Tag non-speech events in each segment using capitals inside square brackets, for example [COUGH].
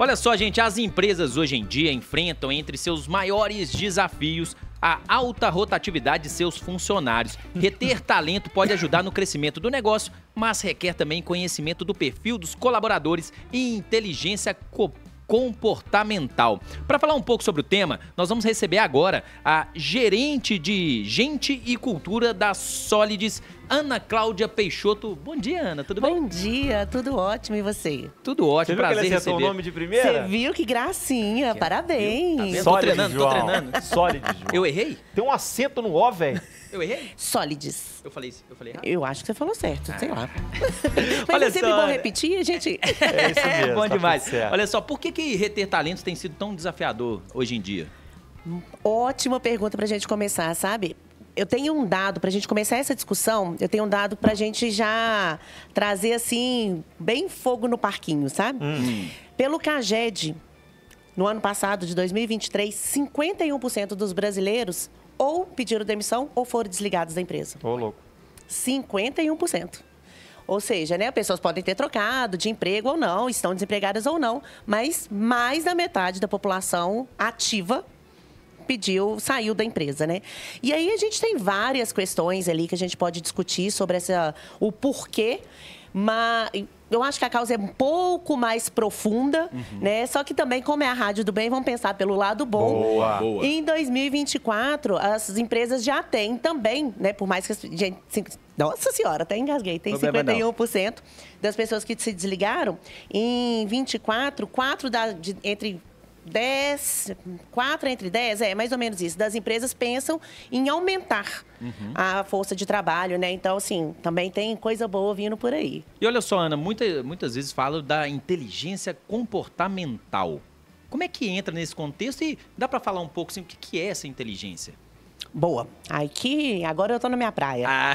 Olha só, gente, as empresas hoje em dia enfrentam entre seus maiores desafios a alta rotatividade de seus funcionários. Reter [LAUGHS] talento pode ajudar no crescimento do negócio, mas requer também conhecimento do perfil dos colaboradores e inteligência comportamental. Para falar um pouco sobre o tema, nós vamos receber agora a gerente de Gente e Cultura da Solides, Ana Cláudia Peixoto. Bom dia, Ana, tudo bom bem? Bom dia, tudo ótimo e você? Tudo ótimo, você prazer que receber. o nome de primeira? Você viu que gracinha, que parabéns. Tá Sólides, tô treinando, João. tô treinando. Sólides, [LAUGHS] Eu errei? Tem um acento no O, velho. Eu errei? Sólides. Eu falei isso, eu falei errado? Eu acho que você falou certo, sei lá. [LAUGHS] Mas Olha é sempre só, bom repetir, gente. É, isso mesmo. [LAUGHS] É bom tá demais. Olha só, por que que reter talentos tem sido tão desafiador hoje em dia? Ótima pergunta para a gente começar, sabe? Eu tenho um dado para a gente começar essa discussão. Eu tenho um dado para a gente já trazer assim bem fogo no parquinho, sabe? Hum. Hum. Pelo Caged, no ano passado de 2023, 51% dos brasileiros ou pediram demissão ou foram desligados da empresa. Ô, louco. 51%. Ou seja, né, pessoas podem ter trocado de emprego ou não, estão desempregadas ou não, mas mais da metade da população ativa pediu, saiu da empresa, né? E aí a gente tem várias questões ali que a gente pode discutir sobre essa, o porquê, mas eu acho que a causa é um pouco mais profunda, uhum. né? Só que também, como é a Rádio do Bem, vamos pensar pelo lado bom. Boa, boa. Em 2024, as empresas já têm também, né? Por mais que a gente nossa senhora, até engasguei. Tem Problema 51% das pessoas que se desligaram. Em 24, 4 da, de, entre 10, 4 entre 10, é mais ou menos isso, das empresas pensam em aumentar uhum. a força de trabalho, né? Então, assim, também tem coisa boa vindo por aí. E olha só, Ana, muita, muitas vezes falo da inteligência comportamental. Como é que entra nesse contexto e dá para falar um pouco assim, o que é essa inteligência? Boa. Aqui, agora eu tô na minha praia. Ah.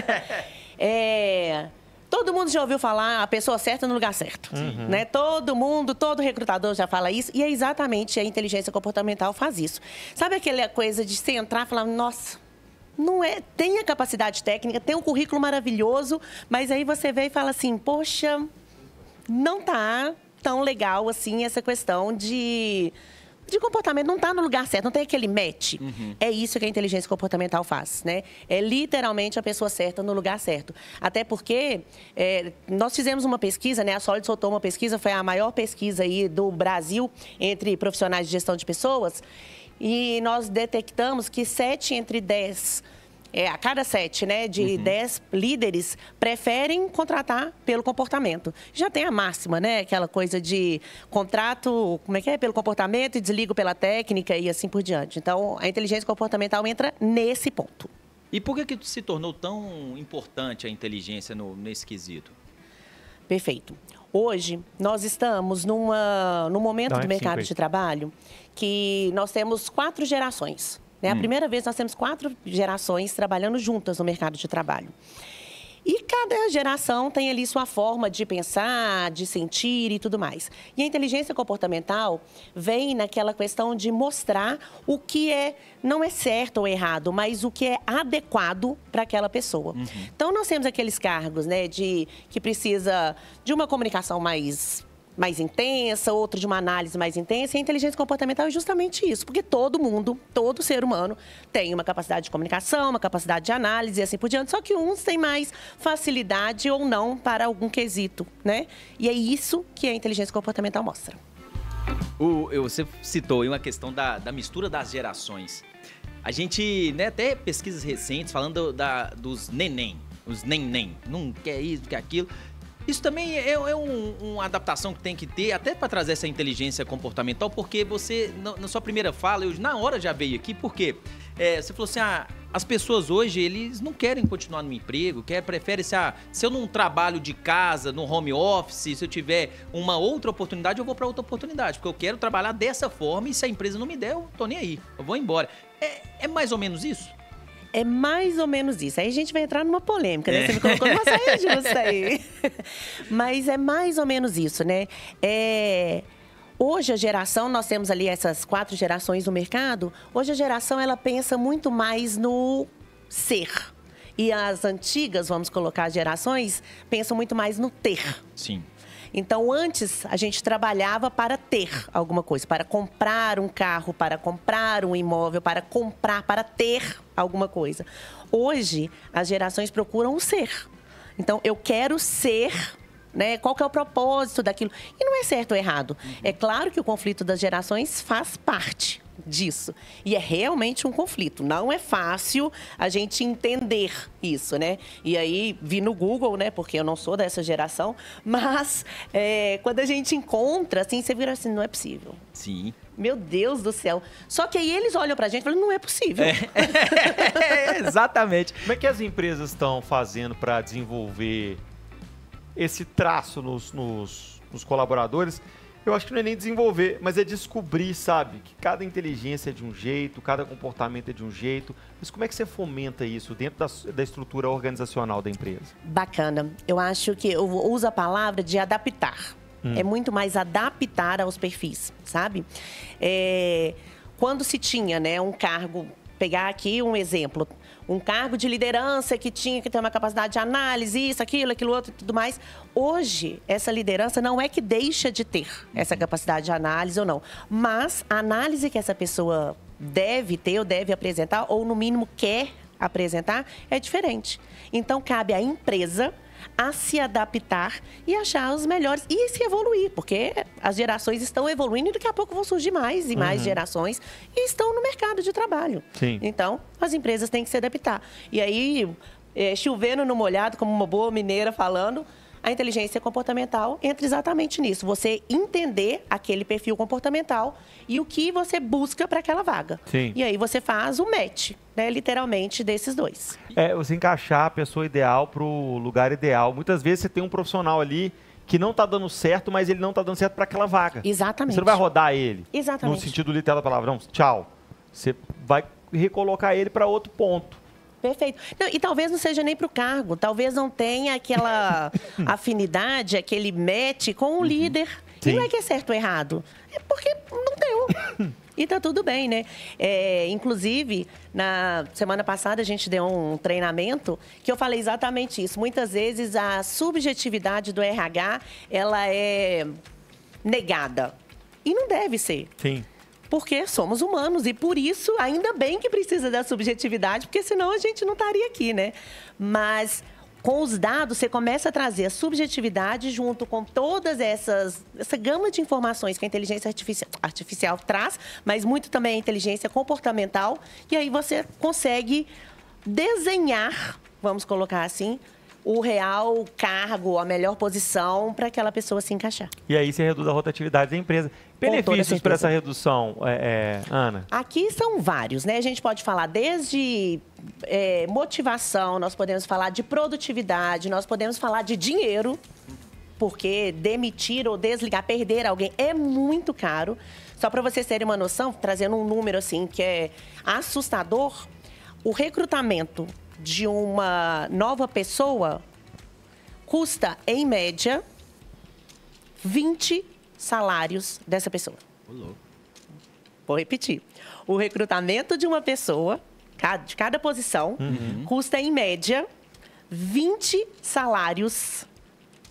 [LAUGHS] é, todo mundo já ouviu falar a pessoa certa no lugar certo. Uhum. Né? Todo mundo, todo recrutador já fala isso. E é exatamente a inteligência comportamental faz isso. Sabe aquela coisa de você entrar e falar, nossa, não é, tem a capacidade técnica, tem um currículo maravilhoso, mas aí você vê e fala assim, poxa, não tá tão legal assim essa questão de de comportamento não está no lugar certo, não tem aquele match. Uhum. É isso que a inteligência comportamental faz, né? É literalmente a pessoa certa no lugar certo. Até porque é, nós fizemos uma pesquisa, né? A Solid soltou uma pesquisa, foi a maior pesquisa aí do Brasil entre profissionais de gestão de pessoas. E nós detectamos que 7 entre 10 é, a cada sete né, de uhum. dez líderes preferem contratar pelo comportamento. Já tem a máxima, né? Aquela coisa de contrato, como é que é? Pelo comportamento e desligo pela técnica e assim por diante. Então, a inteligência comportamental entra nesse ponto. E por que, que se tornou tão importante a inteligência no, nesse quesito? Perfeito. Hoje, nós estamos numa, num momento Não, do mercado de trabalho que nós temos quatro gerações né? Hum. A primeira vez nós temos quatro gerações trabalhando juntas no mercado de trabalho. E cada geração tem ali sua forma de pensar, de sentir e tudo mais. E a inteligência comportamental vem naquela questão de mostrar o que é não é certo ou errado, mas o que é adequado para aquela pessoa. Uhum. Então nós temos aqueles cargos, né, de que precisa de uma comunicação mais mais intensa, outro de uma análise mais intensa. E a inteligência comportamental é justamente isso, porque todo mundo, todo ser humano tem uma capacidade de comunicação, uma capacidade de análise e assim por diante, só que uns têm mais facilidade ou não para algum quesito, né? E é isso que a inteligência comportamental mostra. O, você citou aí uma questão da, da mistura das gerações. A gente, né, até pesquisas recentes falando da, dos neném, os neném, não quer isso, quer aquilo. Isso também é, é, é um, uma adaptação que tem que ter, até para trazer essa inteligência comportamental, porque você, na, na, sua primeira fala, eu na hora já veio aqui, porque é, você falou assim, ah, as pessoas hoje, eles não querem continuar no emprego, quer, prefere se, ah, se eu não trabalho de casa, no home office, se eu tiver uma outra oportunidade, eu vou para outra oportunidade, porque eu quero trabalhar dessa forma e se a empresa não me der, eu tô nem aí, eu vou embora. É, é mais ou menos isso? É mais ou menos isso. Aí a gente vai entrar numa polêmica, né? É. Você me colocou numa saia justa [LAUGHS] aí. Mas é mais ou menos isso, né? É... Hoje a geração, nós temos ali essas quatro gerações no mercado. Hoje a geração ela pensa muito mais no ser. E as antigas, vamos colocar, gerações, pensam muito mais no ter. Sim. Então, antes, a gente trabalhava para ter alguma coisa, para comprar um carro, para comprar um imóvel, para comprar, para ter alguma coisa. Hoje, as gerações procuram o ser. Então, eu quero ser né? Qual que é o propósito daquilo? E não é certo ou errado. Uhum. É claro que o conflito das gerações faz parte disso. E é realmente um conflito. Não é fácil a gente entender isso, né? E aí vi no Google, né? Porque eu não sou dessa geração, mas é, quando a gente encontra, assim, você vira assim, não é possível. Sim. Meu Deus do céu. Só que aí eles olham pra gente e falam, não é possível. É, é, [LAUGHS] exatamente. Como é que as empresas estão fazendo para desenvolver esse traço nos, nos, nos colaboradores? eu acho que não é nem desenvolver, mas é descobrir, sabe? Que cada inteligência é de um jeito, cada comportamento é de um jeito. Mas como é que você fomenta isso dentro da, da estrutura organizacional da empresa? Bacana. Eu acho que eu uso a palavra de adaptar. Hum. É muito mais adaptar aos perfis, sabe? É, quando se tinha né, um cargo pegar aqui um exemplo, um cargo de liderança que tinha que ter uma capacidade de análise, isso, aquilo, aquilo outro e tudo mais. Hoje, essa liderança não é que deixa de ter essa uhum. capacidade de análise ou não, mas a análise que essa pessoa deve ter ou deve apresentar, ou no mínimo quer apresentar, é diferente. Então, cabe à empresa a se adaptar e achar os melhores e se evoluir, porque as gerações estão evoluindo e daqui a pouco vão surgir mais e mais uhum. gerações e estão no mercado de trabalho. Sim. Então, as empresas têm que se adaptar. E aí, é, chovendo no molhado, como uma boa mineira falando, a inteligência comportamental entra exatamente nisso, você entender aquele perfil comportamental e o que você busca para aquela vaga. Sim. E aí você faz o match, né, literalmente, desses dois. É, você encaixar a pessoa ideal para o lugar ideal. Muitas vezes você tem um profissional ali que não está dando certo, mas ele não está dando certo para aquela vaga. Exatamente. Você não vai rodar ele. Exatamente. No sentido literal da palavra, não, tchau. Você vai recolocar ele para outro ponto. Perfeito. Não, e talvez não seja nem para o cargo, talvez não tenha aquela [LAUGHS] afinidade, aquele match com o uhum. líder. Sim. E não é que é certo ou errado, é porque não deu. [COUGHS] E tá tudo bem, né? É, inclusive, na semana passada a gente deu um treinamento que eu falei exatamente isso. Muitas vezes a subjetividade do RH, ela é negada. E não deve ser. Sim porque somos humanos e por isso ainda bem que precisa da subjetividade, porque senão a gente não estaria aqui, né? Mas com os dados, você começa a trazer a subjetividade junto com todas essas essa gama de informações que a inteligência artificial, artificial traz, mas muito também a inteligência comportamental, e aí você consegue desenhar, vamos colocar assim, o real cargo, a melhor posição para aquela pessoa se encaixar. E aí se reduz a rotatividade da empresa. Benefícios para essa redução, é, é, Ana? Aqui são vários, né? A gente pode falar desde é, motivação, nós podemos falar de produtividade, nós podemos falar de dinheiro, porque demitir ou desligar, perder alguém é muito caro. Só para vocês terem uma noção, trazendo um número assim que é assustador, o recrutamento de uma nova pessoa custa, em média, 20 salários dessa pessoa. Vou repetir. O recrutamento de uma pessoa, de cada posição, uhum. custa, em média, 20 salários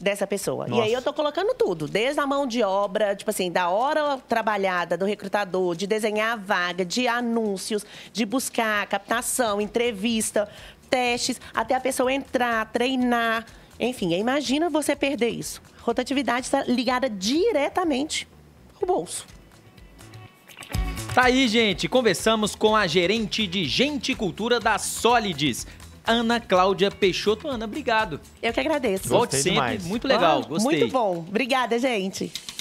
dessa pessoa. Nossa. E aí eu tô colocando tudo, desde a mão de obra, tipo assim, da hora trabalhada do recrutador, de desenhar a vaga, de anúncios, de buscar captação, entrevista, testes, até a pessoa entrar, treinar. Enfim, imagina você perder isso. Rotatividade está ligada diretamente ao bolso. Tá aí, gente. Conversamos com a gerente de Gente e Cultura da Solides, Ana Cláudia Peixoto. Ana, obrigado. Eu que agradeço. Volte sempre. Demais. Muito legal. Ah, gostei. Muito bom. Obrigada, gente.